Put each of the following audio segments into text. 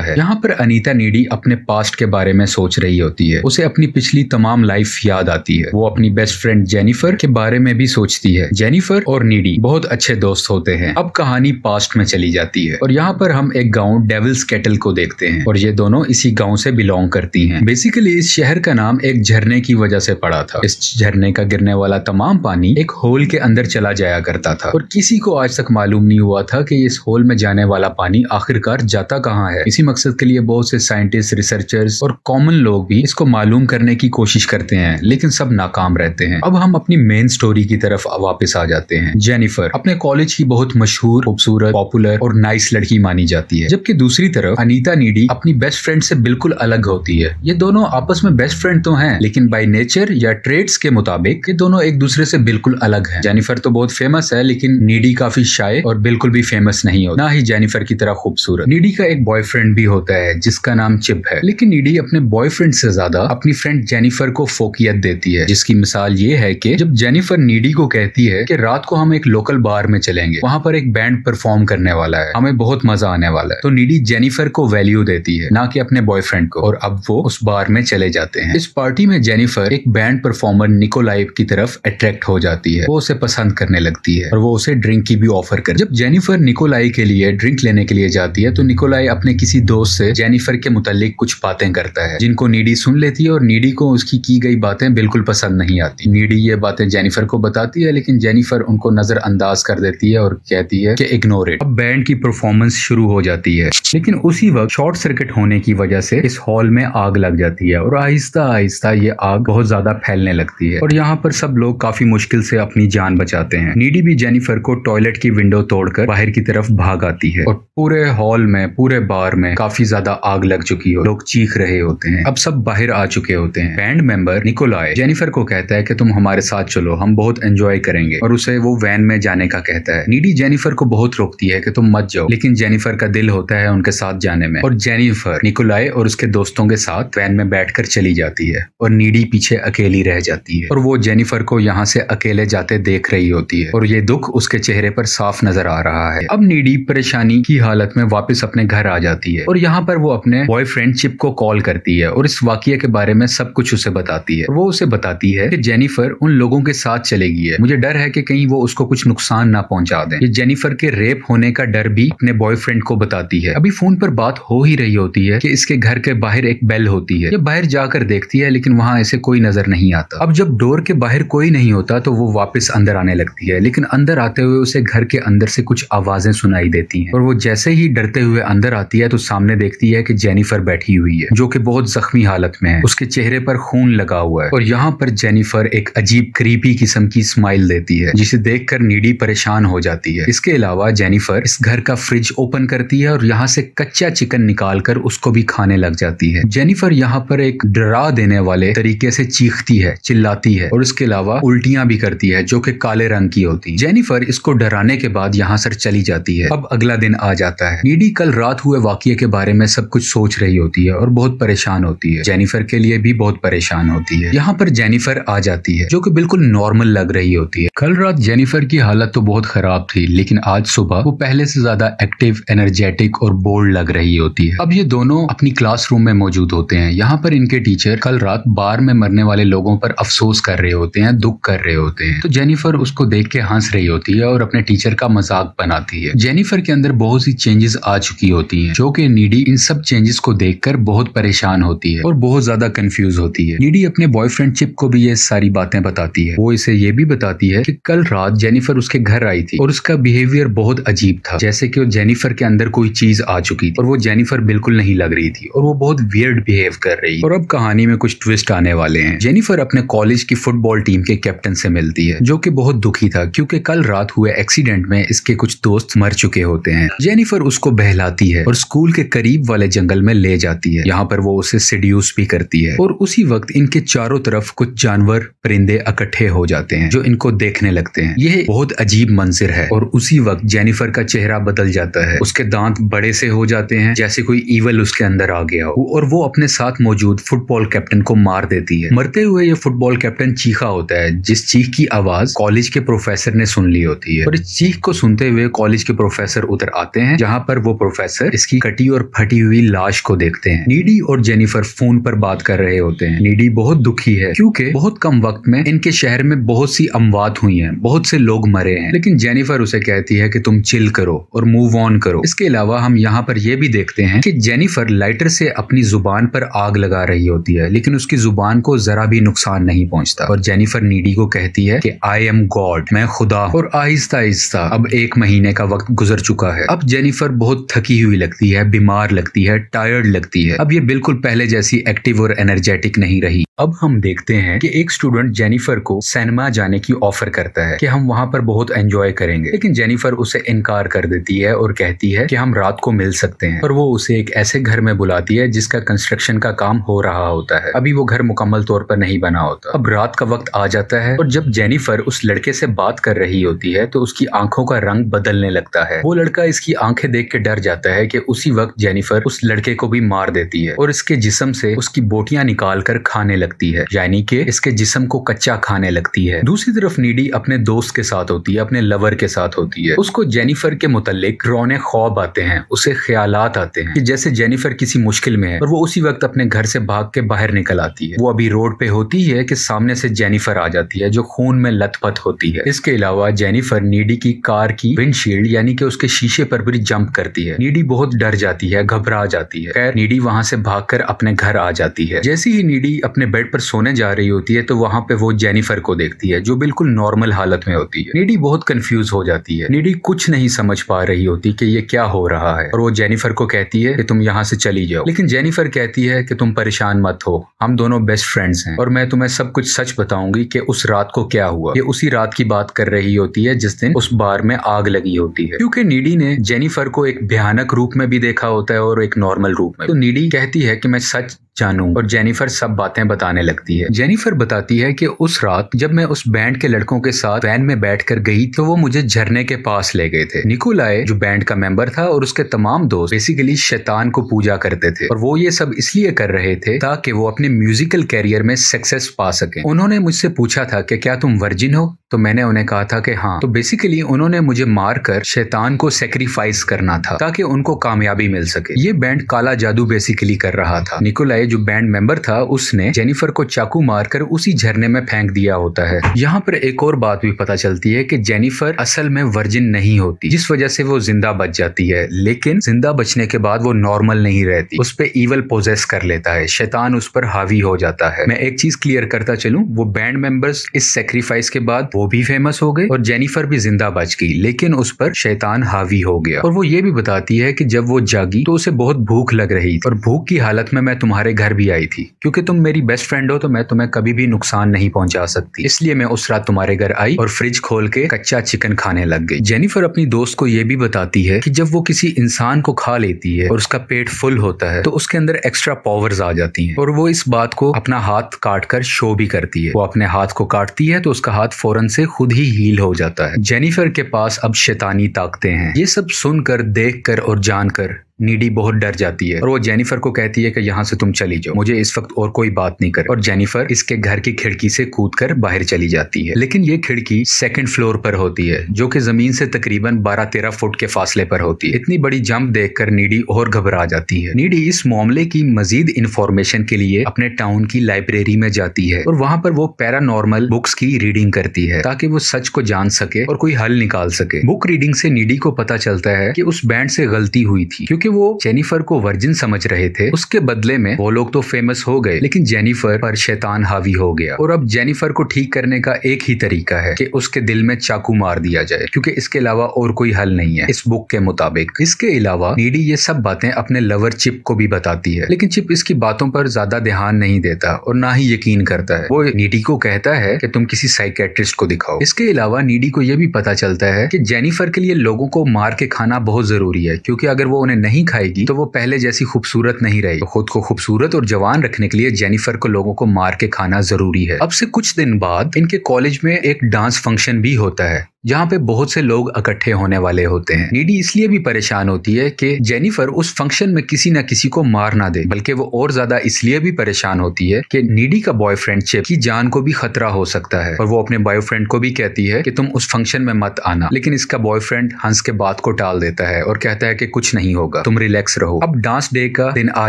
है यहाँ पर अनीता नीडी अपने पास्ट के बारे में सोच रही होती है उसे अपनी पिछली तमाम लाइफ याद आती है वो अपनी बेस्ट फ्रेंड जेनिफर के बारे में भी सोचती है जेनिफर और नीडी बहुत अच्छे दोस्त होते हैं अब कहानी पास्ट में चली जाती है और यहाँ पर हम एक गाँव डेविल्स कैटल को देखते हैं और ये दोनों इसी गाँव से बिलोंग करती है बेसिकली इस शहर का नाम एक झरने की वजह से पड़ा था इस झरने का गिरने वाला तमाम पानी एक होल के अंदर चला जाया करता था और किसी को आज तक मालूम नहीं हुआ था की इस होल में जाने वाला पानी आखिरकार जाता कहाँ है इसी इसी मकसद के लिए बहुत से साइंटिस्ट रिसर्चर्स और कॉमन लोग भी इसको मालूम करने की कोशिश करते हैं लेकिन सब नाकाम रहते हैं अब हम अपनी मेन स्टोरी की तरफ वापस आ जाते हैं जेनिफर अपने कॉलेज की बहुत मशहूर खूबसूरत पॉपुलर और नाइस लड़की मानी जाती है जबकि दूसरी तरफ अनीता नीडी अपनी बेस्ट फ्रेंड से बिल्कुल अलग होती है ये दोनों आपस में बेस्ट फ्रेंड तो हैं लेकिन बाय नेचर या ट्रेड्स के मुताबिक ये दोनों एक दूसरे से बिल्कुल अलग हैं जेनिफर तो बहुत फेमस है लेकिन नीडी काफी शाये और बिल्कुल भी फेमस नहीं होती ना ही जेनिफर की तरह खूबसूरत नीडी का एक बॉयफ्रेंड बॉयफ्रेंड भी होता है जिसका नाम चिप है लेकिन ईडी अपने बॉयफ्रेंड से ज्यादा अपनी फ्रेंड जेनिफर को फोकियत देती है जिसकी मिसाल ये है कि जब जेनिफर नीडी को कहती है कि रात को हम एक लोकल बार में चलेंगे वहां पर एक बैंड परफॉर्म करने वाला है हमें बहुत मजा आने वाला है तो नीडी जेनिफर को वैल्यू देती है ना कि अपने बॉयफ्रेंड को और अब वो उस बार में चले जाते हैं इस पार्टी में जेनिफर एक बैंड परफॉर्मर निकोलाइव की तरफ अट्रैक्ट हो जाती है वो उसे पसंद करने लगती है और वो उसे ड्रिंक की भी ऑफर कर जब जेनिफर निकोलाई के लिए ड्रिंक लेने के लिए जाती है तो निकोलाई अपने किसी दोस्त से जेनिफर के मुतालिक कुछ बातें करता है जिनको नीडी सुन लेती है और नीडी को उसकी की गई बातें बिल्कुल पसंद नहीं आती नीडी ये बातें जेनिफर को बताती है लेकिन जेनिफर उनको नजरअंदाज कर देती है और कहती है कि इग्नोर इट अब बैंड की परफॉर्मेंस शुरू हो जाती है लेकिन उसी वक्त शॉर्ट सर्किट होने की वजह से इस हॉल में आग लग जाती है और आहिस्ता आहिस्ता ये आग बहुत ज्यादा फैलने लगती है और यहाँ पर सब लोग काफी मुश्किल से अपनी जान बचाते हैं नीडी भी जेनिफर को टॉयलेट की विंडो तोड़कर बाहर की तरफ भाग आती है और पूरे हॉल में पूरे बार में में काफी ज्यादा आग लग चुकी हो लोग चीख रहे होते हैं अब सब बाहर आ चुके होते हैं बैंड मेंबर निकोलाय जेनिफर को कहता है कि तुम हमारे साथ चलो हम बहुत एंजॉय करेंगे और उसे वो वैन में जाने का कहता है नीडी जेनिफर को बहुत रोकती है कि तुम मत जाओ लेकिन जेनिफर का दिल होता है उनके साथ जाने में और जेनिफर निकोलाय और उसके दोस्तों के साथ वैन में बैठ चली जाती है और नीडी पीछे अकेली रह जाती है और वो जेनिफर को यहाँ से अकेले जाते देख रही होती है और ये दुख उसके चेहरे पर साफ नजर आ रहा है अब नीडी परेशानी की हालत में वापस अपने घर आ जाती है है और यहाँ पर वो अपने बॉयफ्रेंड चिप को कॉल करती है और इस वाक्य के बारे में सब कुछ उसे बताती है वो उसे बताती है कि जेनिफर उन लोगों के साथ चले गई है मुझे डर है कि कहीं वो उसको कुछ नुकसान ना पहुंचा दे जेनिफर के रेप होने का डर भी अपने बॉयफ्रेंड को बताती है अभी फोन पर बात हो ही रही होती है कि इसके घर के बाहर एक बेल होती है ये बाहर जाकर देखती है लेकिन वहां ऐसे कोई नजर नहीं आता अब जब डोर के बाहर कोई नहीं होता तो वो वापस अंदर आने लगती है लेकिन अंदर आते हुए उसे घर के अंदर से कुछ आवाजें सुनाई देती है और वो जैसे ही डरते हुए अंदर आती है तो सामने देखती है कि जेनिफर बैठी हुई है जो कि बहुत जख्मी हालत में है उसके चेहरे पर खून लगा हुआ है और यहाँ पर जेनिफर एक अजीब करीबी किस्म की स्माइल देती है जिसे देखकर नीडी परेशान हो जाती है इसके अलावा जेनिफर इस घर का फ्रिज ओपन करती है और यहाँ से कच्चा चिकन निकाल कर उसको भी खाने लग जाती है जेनिफर यहाँ पर एक डरा देने वाले तरीके से चीखती है चिल्लाती है और इसके अलावा उल्टियां भी करती है जो कि काले रंग की होती है जेनिफर इसको डराने के बाद यहाँ से चली जाती है अब अगला दिन आ जाता है नीडी कल रात हुए वाक्य के बारे में सब कुछ सोच रही होती है और बहुत परेशान होती है जेनिफर के लिए भी बहुत परेशान होती है यहाँ पर जेनिफर आ जाती है जो कि बिल्कुल नॉर्मल लग रही होती है कल रात जेनिफर की हालत तो बहुत खराब थी लेकिन आज सुबह वो पहले से ज्यादा एक्टिव एनर्जेटिक और बोल्ड लग रही होती है अब ये दोनों अपनी क्लासरूम में मौजूद होते हैं यहाँ पर इनके टीचर कल रात बार में मरने वाले लोगों पर अफसोस कर रहे होते हैं दुख कर रहे होते हैं तो जेनिफर उसको देख के हंस रही होती है और अपने टीचर का मजाक बनाती है जेनिफर के अंदर बहुत सी चेंजेस आ चुकी होती हैं जो कि नीडी इन सब चेंजेस को देखकर बहुत परेशान होती है और बहुत ज्यादा कंफ्यूज होती है नीडी अपने बॉयफ्रेंड चिप को भी ये सारी बातें बताती है वो इसे ये भी बताती है कि कल रात जेनिफर उसके घर आई थी और उसका बिहेवियर बहुत अजीब था जैसे कि वो जेनिफर के अंदर कोई चीज आ चुकी थी और वो जेनिफर बिल्कुल नहीं लग रही थी और वो बहुत वियर्ड बिहेव कर रही और अब कहानी में कुछ ट्विस्ट आने वाले हैं जेनिफर अपने कॉलेज की फुटबॉल टीम के कैप्टन से मिलती है जो कि बहुत दुखी था क्योंकि कल रात हुए एक्सीडेंट में इसके कुछ दोस्त मर चुके होते हैं जेनिफर उसको बहलाती है और स्कूल के करीब वाले जंगल में ले जाती है यहाँ पर वो उसे सिड्यूस भी करती है और उसी वक्त इनके चारों तरफ कुछ जानवर परिंदे इकट्ठे हो जाते हैं जो इनको देखने लगते हैं यह बहुत अजीब मंजिर है और उसी वक्त जेनिफर का चेहरा बदल जाता है उसके दांत बड़े से हो जाते हैं जैसे कोई ईवल उसके अंदर आ गया हो और वो अपने साथ मौजूद फुटबॉल कैप्टन को मार देती है मरते हुए ये फुटबॉल कैप्टन चीखा होता है जिस चीख की आवाज कॉलेज के प्रोफेसर ने सुन ली होती है और इस चीख को सुनते हुए कॉलेज के प्रोफेसर उतर आते हैं जहाँ पर वो प्रोफेसर इसकी कटी कटी और फटी हुई लाश को देखते हैं नीडी और जेनिफर फोन पर बात कर रहे होते हैं नीडी बहुत दुखी है क्योंकि बहुत कम वक्त में इनके शहर में बहुत सी अमवात हुई हैं बहुत से लोग मरे हैं लेकिन जेनिफर उसे कहती है कि तुम चिल करो और मूव ऑन करो इसके अलावा हम यहाँ पर यह भी देखते हैं कि जेनिफर लाइटर से अपनी जुबान पर आग लगा रही होती है लेकिन उसकी जुबान को जरा भी नुकसान नहीं पहुंचता और जेनिफर नीडी को कहती है कि आई एम गॉड मैं खुदा और आहिस्ता आहिस्ता अब एक महीने का वक्त गुजर चुका है अब जेनिफर बहुत थकी हुई लगती है बीमार लगती है टायर्ड लगती है अब ये बिल्कुल पहले जैसी एक्टिव और एनर्जेटिक नहीं रही अब हम देखते हैं कि एक स्टूडेंट जेनिफर को सिनेमा जाने की ऑफर करता है कि हम वहाँ पर बहुत एंजॉय करेंगे लेकिन जेनिफर उसे इनकार कर देती है और कहती है कि हम रात को मिल सकते हैं और वो उसे एक ऐसे घर में बुलाती है जिसका कंस्ट्रक्शन का काम हो रहा होता है अभी वो घर मुकम्मल तौर पर नहीं बना होता अब रात का वक्त आ जाता है और जब जेनिफर उस लड़के से बात कर रही होती है तो उसकी आंखों का रंग बदलने लगता है वो लड़का इसकी आंखें देख के डर जाता है कि उसी वक्त वक्त जेनिफर उस लड़के को भी मार देती है और इसके जिसम से उसकी बोटियां निकाल कर खाने लगती है यानी कि इसके जिसम को कच्चा खाने लगती है दूसरी तरफ नीडी अपने दोस्त के साथ होती है अपने लवर के साथ होती है उसको जेनिफर के मुतालिक रोने ख्वाब आते हैं उसे ख्याल आते हैं कि जैसे जेनिफर किसी मुश्किल में है और वो उसी वक्त अपने घर से भाग के बाहर निकल आती है वो अभी रोड पे होती है कि सामने से जेनिफर आ जाती है जो खून में लथपथ होती है इसके अलावा जेनिफर नीडी की कार की विंडशील्ड यानी कि उसके शीशे पर भी जंप करती है नीडी बहुत डर जाती जाती है घबरा जाती है खैर नीडी वहां से भाग अपने घर आ जाती है जैसे ही नीडी अपने बेड पर सोने जा रही होती है तो वहां पे वो जेनिफर को देखती है जो बिल्कुल नॉर्मल हालत में होती है नीडी बहुत कंफ्यूज हो जाती है नीडी कुछ नहीं समझ पा रही होती कि ये क्या हो रहा है और वो जेनिफर को कहती है कि तुम यहाँ से चली जाओ लेकिन जेनिफर कहती है कि तुम परेशान मत हो हम दोनों बेस्ट फ्रेंड्स हैं और मैं तुम्हें सब कुछ सच बताऊंगी कि उस रात को क्या हुआ ये उसी रात की बात कर रही होती है जिस दिन उस बार में आग लगी होती है क्योंकि नीडी ने जेनिफर को एक भयानक रूप में भी देखा लिखा होता है और एक नॉर्मल रूप में तो नीडी कहती है कि मैं सच जानू और जेनिफर सब बातें बताने लगती है जेनिफर बताती है कि उस रात जब मैं उस बैंड के लड़कों के साथ वैन में बैठकर गई तो वो मुझे झरने के पास ले गए थे निकोलाए जो बैंड का मेंबर था और उसके तमाम दोस्त बेसिकली शैतान को पूजा करते थे और वो ये सब इसलिए कर रहे थे ताकि वो अपने म्यूजिकल कैरियर में सक्सेस पा सके उन्होंने मुझसे पूछा था कि क्या तुम वर्जिन हो तो मैंने उन्हें कहा था कि हाँ तो बेसिकली उन्होंने मुझे मारकर शैतान को सेक्रीफाइस करना था ताकि उनको कामयाबी मिल सके ये बैंड काला जादू बेसिकली कर रहा था निकोलाय बताए जो बैंड मेंबर था उसने जेनिफर को चाकू मारकर उसी झरने में फेंक दिया होता है यहाँ पर एक और बात भी पता चलती है कि जेनिफर असल में वर्जिन नहीं होती जिस वजह से वो जिंदा बच जाती है लेकिन जिंदा बचने के बाद वो नॉर्मल नहीं रहती उस पर ईवल पोजेस कर लेता है शैतान उस पर हावी हो जाता है मैं एक चीज क्लियर करता चलू वो बैंड मेंबर्स इस सेक्रीफाइस के बाद वो भी फेमस हो गए और जेनिफर भी जिंदा बच गई लेकिन उस पर शैतान हावी हो गया और वो ये भी बताती है कि जब वो जागी तो उसे बहुत भूख लग रही और भूख की हालत में मैं तुम्हारे तुम्हारे घर भी आई थी क्योंकि तुम मेरी बेस्ट फ्रेंड हो तो मैं तुम्हें कभी भी नुकसान नहीं पहुंचा सकती इसलिए मैं उस रात तुम्हारे घर आई और फ्रिज खोल के कच्चा चिकन खाने लग गई जेनिफर अपनी दोस्त को यह भी बताती है कि जब वो किसी इंसान को खा लेती है और उसका पेट फुल होता है तो उसके अंदर एक्स्ट्रा पावर्स आ जाती हैं और वो इस बात को अपना हाथ काट कर शो भी करती है वो अपने हाथ को काटती है तो उसका हाथ फौरन से खुद ही हील हो जाता है जेनिफर के पास अब शैतानी ताकतें हैं ये सब सुनकर देख कर और जानकर नीडी बहुत डर जाती है और वो जेनिफर को कहती है कि यहाँ से तुम चली जाओ मुझे इस वक्त और कोई बात नहीं कर और जेनिफर इसके घर की खिड़की से कूद कर बाहर चली जाती है लेकिन ये खिड़की सेकंड फ्लोर पर होती है जो कि जमीन से तकरीबन बारह तेरह फुट के फासले पर होती है इतनी बड़ी जंप देखकर नीडी और घबरा जाती है नीडी इस मामले की मजीद इंफॉर्मेशन के लिए अपने टाउन की लाइब्रेरी में जाती है और वहाँ पर वो पैरानॉर्मल बुक्स की रीडिंग करती है ताकि वो सच को जान सके और कोई हल निकाल सके बुक रीडिंग से नीडी को पता चलता है कि उस बैंड से गलती हुई थी क्योंकि वो जेनिफर को वर्जिन समझ रहे थे उसके बदले में वो लोग तो फेमस हो गए लेकिन जेनिफर पर शैतान हावी हो गया और अब जेनिफर को ठीक करने का एक ही तरीका है कि उसके दिल में चाकू मार दिया जाए क्योंकि इसके अलावा और कोई हल नहीं है इस बुक के मुताबिक इसके अलावा नीडी ये सब बातें अपने लवर चिप को भी बताती है लेकिन चिप इसकी बातों पर ज्यादा ध्यान नहीं देता और ना ही यकीन करता है वो नीडी को कहता है कि तुम किसी साइकेट्रिस्ट को दिखाओ इसके अलावा नीडी को यह भी पता चलता है कि जेनिफर के लिए लोगों को मार के खाना बहुत जरूरी है क्योंकि अगर वो उन्हें नहीं नहीं खाएगी तो वो पहले जैसी खूबसूरत नहीं रहेगी तो खुद को खूबसूरत और जवान रखने के लिए जेनिफर को लोगों को मार के खाना जरूरी है अब से कुछ दिन बाद इनके कॉलेज में एक डांस फंक्शन भी होता है जहाँ पे बहुत से लोग इकट्ठे होने वाले होते हैं नीडी इसलिए भी परेशान होती है कि जेनिफर उस फंक्शन में किसी न किसी को मार ना दे बल्कि वो और ज्यादा इसलिए भी परेशान होती है कि नीडी का बॉयफ्रेंड चिप की जान को भी खतरा हो सकता है और वो अपने बॉयफ्रेंड को भी कहती है कि तुम उस फंक्शन में मत आना लेकिन इसका बॉयफ्रेंड हंस के बात को टाल देता है और कहता है कि कुछ नहीं होगा तुम रिलैक्स रहो अब डांस डे का दिन आ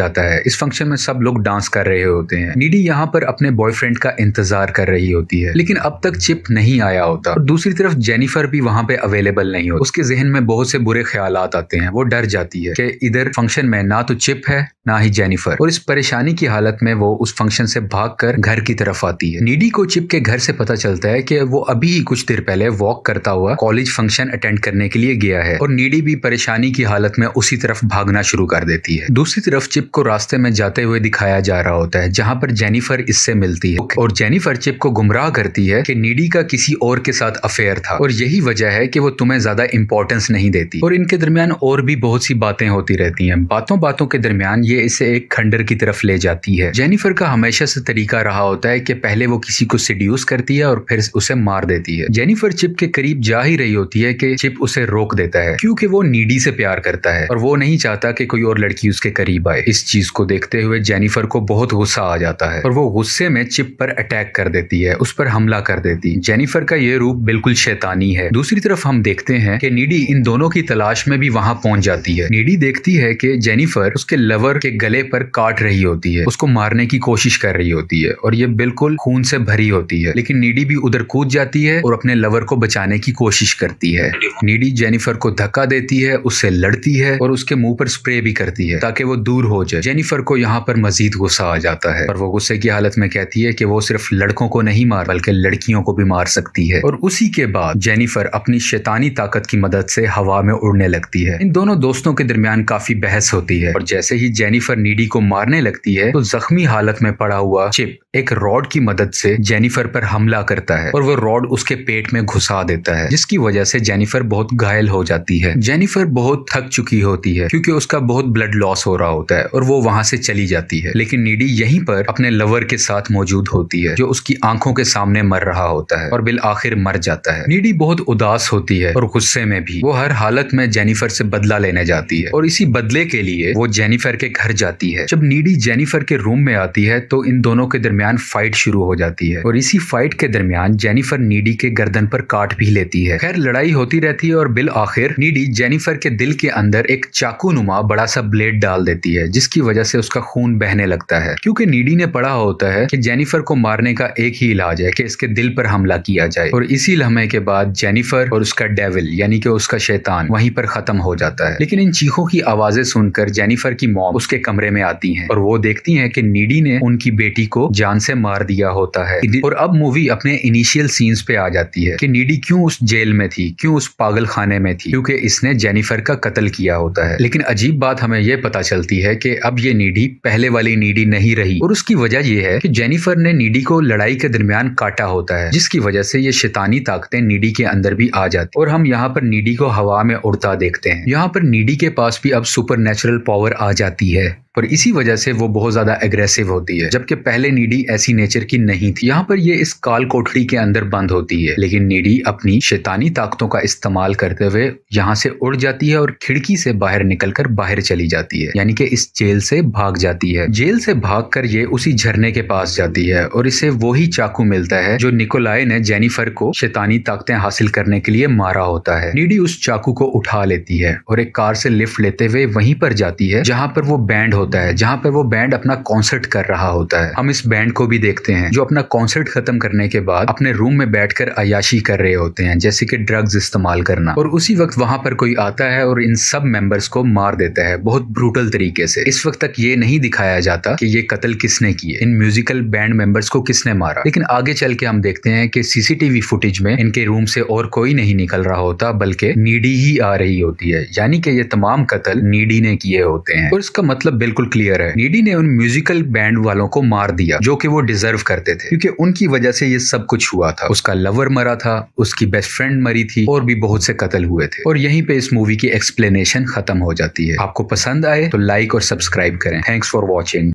जाता है इस फंक्शन में सब लोग डांस कर रहे होते हैं नीडी यहाँ पर अपने बॉयफ्रेंड का इंतजार कर रही होती है लेकिन अब तक चिप नहीं आया होता और दूसरी तरफ जेनिफर भी वहाँ पे अवेलेबल नहीं होती उसके जहन में बहुत से बुरे ख्याल आते हैं वो डर जाती है कि इधर फंक्शन में ना तो चिप है ना ही जेनिफर और इस परेशानी की हालत में वो उस फंक्शन से कर घर की तरफ आती है नीडी को चिप के घर से पता चलता है कि वो अभी ही कुछ देर पहले वॉक करता हुआ कॉलेज फंक्शन अटेंड करने के लिए गया है और नीडी भी परेशानी की हालत में उसी तरफ भागना शुरू कर देती है दूसरी तरफ चिप को रास्ते में जाते हुए दिखाया जा रहा होता है जहाँ पर जेनिफर इससे मिलती है और जेनिफर चिप को गुमराह करती है कि नीडी का किसी और के साथ अफेयर था और यही वजह है कि वो तुम्हें ज़्यादा इंपॉर्टेंस नहीं देती और इनके दरमियान और भी बहुत सी बातें होती रहती हैं बातों बातों के दरमियान ये इसे एक खंडर की तरफ ले जाती है जेनिफर का हमेशा से तरीका रहा होता है कि पहले वो किसी को सिड्यूस करती है और फिर उसे मार देती है जेनिफर चिप के करीब जा ही रही होती है कि चिप उसे रोक देता है क्योंकि वो नीडी से प्यार करता है और वो नहीं चाहता कि कोई और लड़की उसके करीब आए इस चीज को देखते हुए जेनिफर को बहुत गुस्सा आ जाता है और वो गुस्से में चिप पर अटैक कर देती है उस पर हमला कर देती जेनिफर का ये रूप बिल्कुल शैतान कहानी है दूसरी तरफ हम देखते हैं कि नीडी इन दोनों की तलाश में भी वहां पहुंच जाती है नीडी देखती है कि जेनिफर उसके लवर के गले पर काट रही होती है उसको मारने की कोशिश कर रही होती है और ये बिल्कुल खून से भरी होती है लेकिन नीडी भी उधर कूद जाती है और अपने लवर को बचाने की कोशिश करती है नीडी जेनिफर को धक्का देती है उससे लड़ती है और उसके मुंह पर स्प्रे भी करती है ताकि वो दूर हो जाए जेनिफर को यहाँ पर मजीद गुस्सा आ जाता है और वो गुस्से की हालत में कहती है कि वो सिर्फ लड़कों को नहीं मार बल्कि लड़कियों को भी मार सकती है और उसी के बाद जेनिफर अपनी शैतानी ताकत की मदद से हवा में उड़ने लगती है इन दोनों दोस्तों के दरमियान काफी बहस होती है और जैसे ही जेनिफर नीडी को मारने लगती है तो जख्मी हालत में पड़ा हुआ चिप एक रॉड की मदद से जेनिफर पर हमला करता है और वो रॉड उसके पेट में घुसा देता है जिसकी वजह से जेनिफर बहुत घायल हो जाती है जेनिफर बहुत थक चुकी होती है क्योंकि उसका बहुत ब्लड लॉस हो रहा होता है और वो वहां से चली जाती है लेकिन नीडी यहीं पर अपने लवर के साथ मौजूद होती है जो उसकी आंखों के सामने मर रहा होता है और बिल आखिर मर जाता है नीडी बहुत उदास होती है और गुस्से में भी वो हर हालत में जेनिफर से बदला लेने जाती है और इसी बदले के लिए वो जेनिफर के घर जाती है जब नीडी जेनिफर के रूम में आती है तो इन दोनों के दरमियान दरमियान फाइट शुरू हो जाती है और इसी फाइट के दरमियान जेनिफर नीडी के गर्दन पर काट भी लेती है खैर लड़ाई होती रहती है और बिल आखिर नीडी जेनिफर के दिल के अंदर एक चाकू नुमा बड़ा सा ब्लेड डाल देती है जिसकी वजह से उसका खून बहने लगता है क्योंकि नीडी ने पढ़ा होता है कि जेनिफर को मारने का एक ही इलाज है कि इसके दिल पर हमला किया जाए और इसी लम्हे के बाद जेनिफर और उसका डेविल यानी कि उसका शैतान वहीं पर खत्म हो जाता है लेकिन इन चीखों की आवाजें सुनकर जेनिफर की मौत उसके कमरे में आती है और वो देखती है की नीडी ने उनकी बेटी को जान जान से मार दिया होता है और अब मूवी अपने इनिशियल सीन्स पे आ जाती है कि नीडी क्यों उस जेल में थी क्यों उस पागल खाने में थी क्योंकि इसने जेनिफर का कत्ल किया होता है लेकिन अजीब बात हमें यह पता चलती है कि अब ये नीडी पहले वाली नीडी नहीं रही और उसकी वजह यह है कि जेनिफर ने नीडी को लड़ाई के दरमियान काटा होता है जिसकी वजह से ये शैतानी ताकतें नीडी के अंदर भी आ जाती और हम यहाँ पर नीडी को हवा में उड़ता देखते हैं यहाँ पर नीडी के पास भी अब सुपर पावर आ जाती है और इसी वजह से वो बहुत ज़्यादा एग्रेसिव होती है जबकि पहले नीडी ऐसी नेचर की नहीं थी यहाँ पर ये इस काल कोठरी के अंदर बंद होती है लेकिन नीडी अपनी शैतानी ताकतों का इस्तेमाल करते हुए यहाँ से उड़ जाती है और खिड़की से बाहर निकलकर बाहर चली जाती है यानी कि इस जेल से भाग जाती है जेल से भाग कर ये उसी झरने के पास जाती है और इसे वही चाकू मिलता है जो निकोलाय ने जेनिफर को शैतानी ताकतें हासिल करने के लिए मारा होता है नीडी उस चाकू को उठा लेती है और एक कार से लिफ्ट लेते हुए वहीं पर जाती है जहाँ पर वो बैंड हो होता है जहाँ पर वो बैंड अपना कॉन्सर्ट कर रहा होता है हम इस बैंड को भी देखते हैं जो अपना कॉन्सर्ट खत्म करने के बाद अपने रूम में बैठ कर अयाशी कर रहे होते हैं जैसे कि ड्रग्स इस्तेमाल करना और उसी वक्त वहां पर कोई आता है और इन सब मेंबर्स को मार देता है बहुत ब्रूटल तरीके से इस वक्त तक ये नहीं दिखाया जाता कि ये कत्ल किसने किए इन म्यूजिकल बैंड मेंबर्स को किसने मारा लेकिन आगे चल के हम देखते हैं कि सीसीटीवी फुटेज में इनके रूम से और कोई नहीं निकल रहा होता बल्कि नीडी ही आ रही होती है यानी कि ये तमाम कत्ल नीडी ने किए होते हैं और इसका मतलब बिल्कुल बिल्कुल क्लियर है नीडी ने उन म्यूजिकल बैंड वालों को मार दिया जो कि वो डिजर्व करते थे क्योंकि उनकी वजह से ये सब कुछ हुआ था उसका लवर मरा था उसकी बेस्ट फ्रेंड मरी थी और भी बहुत से कत्ल हुए थे और यहीं पे इस मूवी की एक्सप्लेनेशन खत्म हो जाती है आपको पसंद आए तो लाइक और सब्सक्राइब करें थैंक्स फॉर वॉचिंग